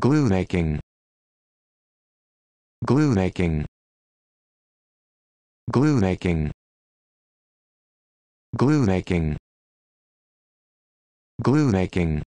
glue making glue making glue making glue making glue making